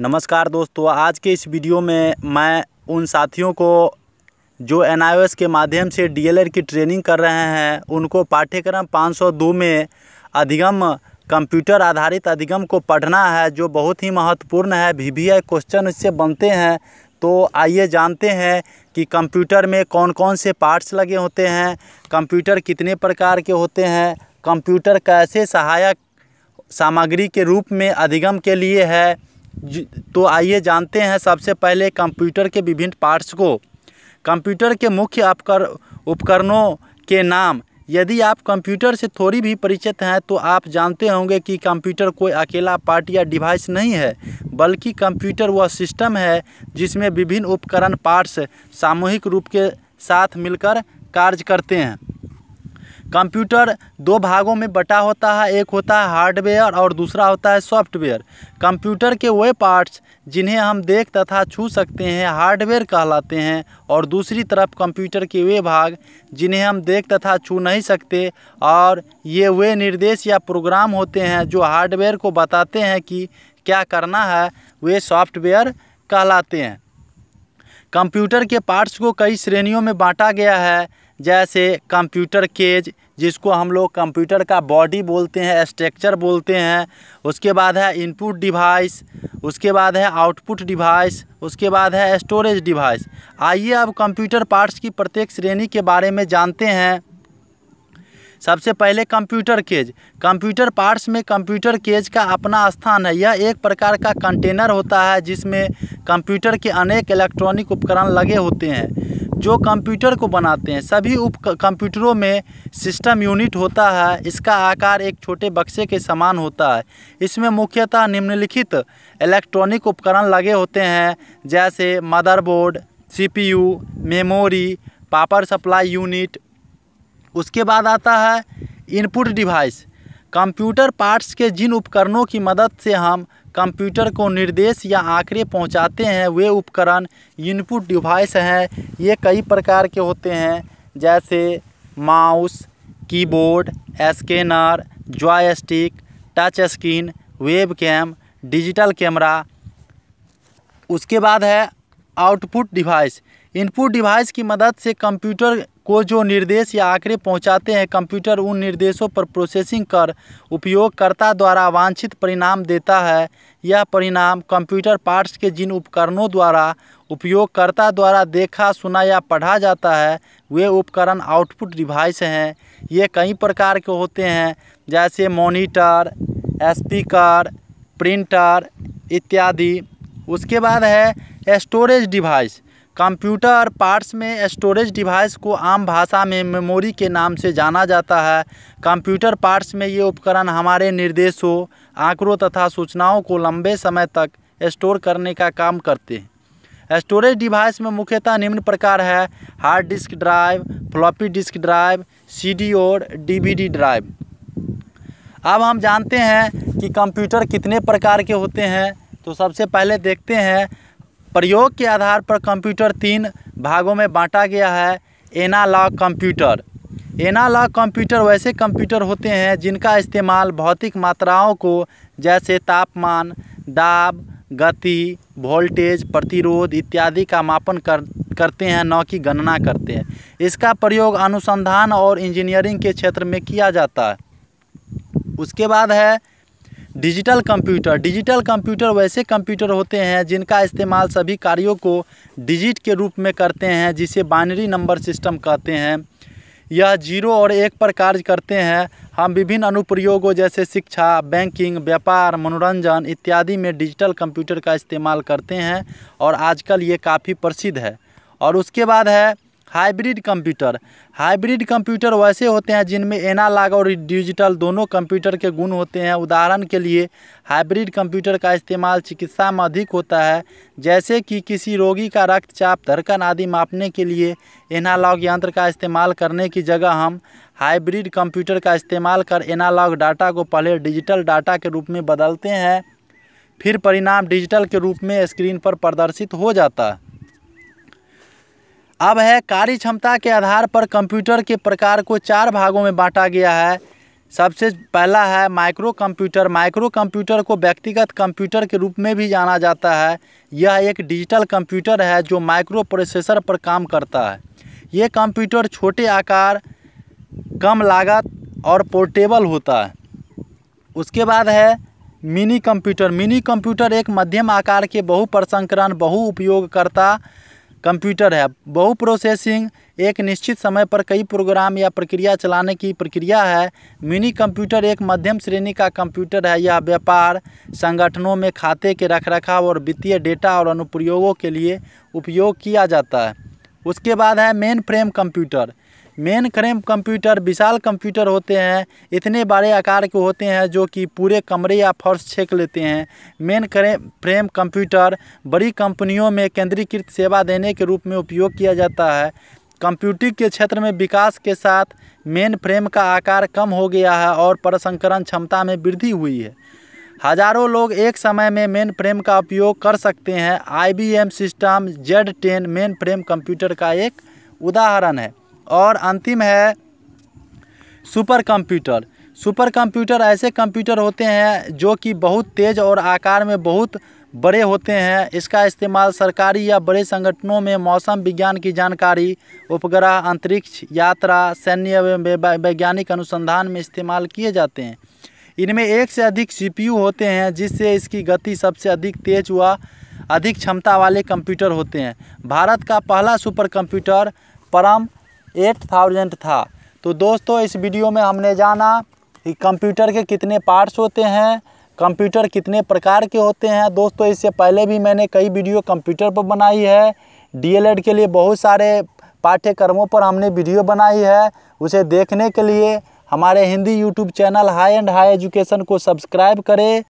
नमस्कार दोस्तों आज के इस वीडियो में मैं उन साथियों को जो एन के माध्यम से डी की ट्रेनिंग कर रहे हैं उनको पाठ्यक्रम 502 में अधिगम कंप्यूटर आधारित अधिगम को पढ़ना है जो बहुत ही महत्वपूर्ण है वी वी आई क्वेश्चन इससे बनते हैं तो आइए जानते हैं कि कंप्यूटर में कौन कौन से पार्ट्स लगे होते हैं कंप्यूटर कितने प्रकार के होते हैं कंप्यूटर कैसे सहायक सामग्री के रूप में अधिगम के लिए है तो आइए जानते हैं सबसे पहले कंप्यूटर के विभिन्न पार्ट्स को कंप्यूटर के मुख्य अपकर उपकरणों के नाम यदि आप कंप्यूटर से थोड़ी भी परिचित हैं तो आप जानते होंगे कि कंप्यूटर कोई अकेला पार्ट या डिवाइस नहीं है बल्कि कंप्यूटर वह सिस्टम है जिसमें विभिन्न उपकरण पार्ट्स सामूहिक रूप के साथ मिलकर कार्य करते हैं कंप्यूटर दो भागों में बटा होता है एक होता है हार्डवेयर और दूसरा होता है सॉफ्टवेयर कंप्यूटर के वे पार्ट्स जिन्हें हम देख तथा छू सकते हैं हार्डवेयर कहलाते हैं और दूसरी तरफ कंप्यूटर के वे भाग जिन्हें हम देख तथा छू नहीं सकते और ये वे निर्देश या प्रोग्राम होते हैं जो हार्डवेयर को बताते हैं कि क्या करना है वे सॉफ्टवेयर कहलाते हैं कंप्यूटर के पार्ट्स को कई श्रेणियों में बांटा गया है जैसे कंप्यूटर केज जिसको हम लोग कंप्यूटर का बॉडी बोलते हैं स्ट्रक्चर बोलते हैं उसके बाद है इनपुट डिवाइस उसके बाद है आउटपुट डिवाइस उसके बाद है स्टोरेज डिवाइस आइए अब कंप्यूटर पार्ट्स की प्रत्येक श्रेणी के बारे में जानते हैं सबसे पहले कंप्यूटर केज कंप्यूटर पार्ट्स में कंप्यूटर केज का अपना स्थान है यह एक प्रकार का कंटेनर होता है जिसमें कंप्यूटर के अनेक इलेक्ट्रॉनिक उपकरण लगे होते हैं जो कंप्यूटर को बनाते हैं सभी उप कंप्यूटरों में सिस्टम यूनिट होता है इसका आकार एक छोटे बक्से के समान होता है इसमें मुख्यतः निम्नलिखित इलेक्ट्रॉनिक उपकरण लगे होते हैं जैसे motherboard CPU, memory power supply unit उसके बाद आता है इनपुट डिवाइस कंप्यूटर पार्ट्स के जिन उपकरणों की मदद से हम कंप्यूटर को निर्देश या आंकड़े पहुंचाते हैं वे उपकरण इनपुट डिवाइस हैं ये कई प्रकार के होते हैं जैसे mouse keyboard scanner joystick touch screen web cam digital camera उसके बाद है आउटपुट डिवाइस इनपुट डिवाइस की मदद से कंप्यूटर को जो निर्देश या आंकड़े पहुंचाते हैं कंप्यूटर उन निर्देशों पर प्रोसेसिंग कर उपयोगकर्ता द्वारा वांछित परिणाम देता है यह परिणाम कंप्यूटर पार्ट्स के जिन उपकरणों द्वारा उपयोगकर्ता द्वारा देखा सुना या पढ़ा जाता है वे उपकरण आउटपुट डिवाइस हैं ये कई प्रकार के होते हैं जैसे मोनीटर स्पीकर प्रिंटर इत्यादि उसके बाद है स्टोरेज डिवाइस कंप्यूटर पार्ट्स में स्टोरेज डिवाइस को आम भाषा में मेमोरी के नाम से जाना जाता है कंप्यूटर पार्ट्स में ये उपकरण हमारे निर्देशों आंकड़ों तथा सूचनाओं को लंबे समय तक स्टोर करने का काम करते हैं स्टोरेज डिवाइस में मुख्यतः निम्न प्रकार है hard disk drive floppy disk drive D और डी ड्राइव अब हम जानते हैं कि कंप्यूटर कितने प्रकार के होते हैं तो सबसे पहले देखते हैं प्रयोग के आधार पर कंप्यूटर तीन भागों में बांटा गया है एनालॉग कंप्यूटर एनालॉग कंप्यूटर वैसे कंप्यूटर होते हैं जिनका इस्तेमाल भौतिक मात्राओं को जैसे तापमान दाब गति वोल्टेज प्रतिरोध इत्यादि का मापन कर करते हैं न कि गणना करते हैं इसका प्रयोग अनुसंधान और इंजीनियरिंग के क्षेत्र में किया जाता है उसके बाद है डिजिटल कंप्यूटर डिजिटल कंप्यूटर वैसे कंप्यूटर होते हैं जिनका इस्तेमाल सभी कार्यों को डिजिट के रूप में करते हैं जिसे बाइनरी नंबर सिस्टम कहते हैं यह जीरो और एक पर कार्य करते हैं हम विभिन्न अनुप्रयोगों जैसे शिक्षा बैंकिंग व्यापार मनोरंजन इत्यादि में डिजिटल कंप्यूटर का इस्तेमाल करते हैं और आजकल ये काफ़ी प्रसिद्ध है और उसके बाद है हाइब्रिड कंप्यूटर हाइब्रिड कंप्यूटर वैसे होते हैं जिनमें एनालॉग और डिजिटल दोनों कंप्यूटर के गुण होते हैं उदाहरण के लिए हाइब्रिड कंप्यूटर का इस्तेमाल चिकित्सा में अधिक होता है जैसे कि किसी रोगी का रक्तचाप धड़कन आदि मापने के लिए एनालॉग यंत्र का इस्तेमाल करने की जगह हम हाइब्रिड कंप्यूटर का इस्तेमाल कर एनालॉग डाटा को पहले डिजिटल डाटा के रूप में बदलते हैं फिर परिणाम डिजिटल के रूप में स्क्रीन पर प्रदर्शित हो जाता है अब है कार्य क्षमता के आधार पर कंप्यूटर के प्रकार को चार भागों में बांटा गया है सबसे पहला है माइक्रो कंप्यूटर माइक्रो कंप्यूटर को व्यक्तिगत कंप्यूटर के रूप में भी जाना जाता है यह एक डिजिटल कंप्यूटर है जो माइक्रो प्रोसेसर पर काम करता है ये कंप्यूटर छोटे आकार कम लागत और पोर्टेबल होता है उसके बाद है मिनी कंप्यूटर मिनी कंप्यूटर एक मध्यम आकार के बहु प्रसंकरण बहु उपयोगकर्ता कंप्यूटर है बहु प्रोसेसिंग एक निश्चित समय पर कई प्रोग्राम या प्रक्रिया चलाने की प्रक्रिया है मिनी कंप्यूटर एक मध्यम श्रेणी का कंप्यूटर है यह व्यापार संगठनों में खाते के रखरखाव और वित्तीय डेटा और अनुप्रयोगों के लिए उपयोग किया जाता है उसके बाद है mainframe computer mainframe computer विशाल कंप्यूटर होते हैं इतने बड़े आकार के होते हैं जो कि पूरे कमरे या फर्श छेक लेते हैं मेन क्रेम फ्रेम कंप्यूटर बड़ी कंपनियों में केंद्रीकृत सेवा देने के रूप में उपयोग किया जाता है कंप्यूटिंग के क्षेत्र में विकास के साथ मेन फ्रेम का आकार कम हो गया है और प्रसंस्करण क्षमता में वृद्धि हुई है हजारों लोग एक समय में मेन फ्रेम का उपयोग कर सकते हैं I system Z ten mainframe computer का एक उदाहरण है और अंतिम है सुपर कंप्यूटर सुपर कंप्यूटर ऐसे कंप्यूटर होते हैं जो कि बहुत तेज़ और आकार में बहुत बड़े होते हैं इसका इस्तेमाल सरकारी या बड़े संगठनों में मौसम विज्ञान की जानकारी उपग्रह अंतरिक्ष यात्रा सैन्य वैज्ञानिक अनुसंधान में इस्तेमाल किए जाते हैं इनमें एक से अधिक सीपीयू होते हैं जिससे इसकी गति सबसे अधिक तेज हुआ अधिक क्षमता वाले कंप्यूटर होते हैं भारत का पहला supercomputer Param eight thousand था तो दोस्तों इस वीडियो में हमने जाना कि कंप्यूटर के कितने पार्ट्स होते हैं कंप्यूटर कितने प्रकार के होते हैं दोस्तों इससे पहले भी मैंने कई वीडियो कंप्यूटर पर बनाई है डीएलएड के लिए बहुत सारे पाठ्यक्रमों पर हमने वीडियो बनाई है उसे देखने के लिए हमारे Hindi YouTube channel high and high education को सब्सक्राइब करें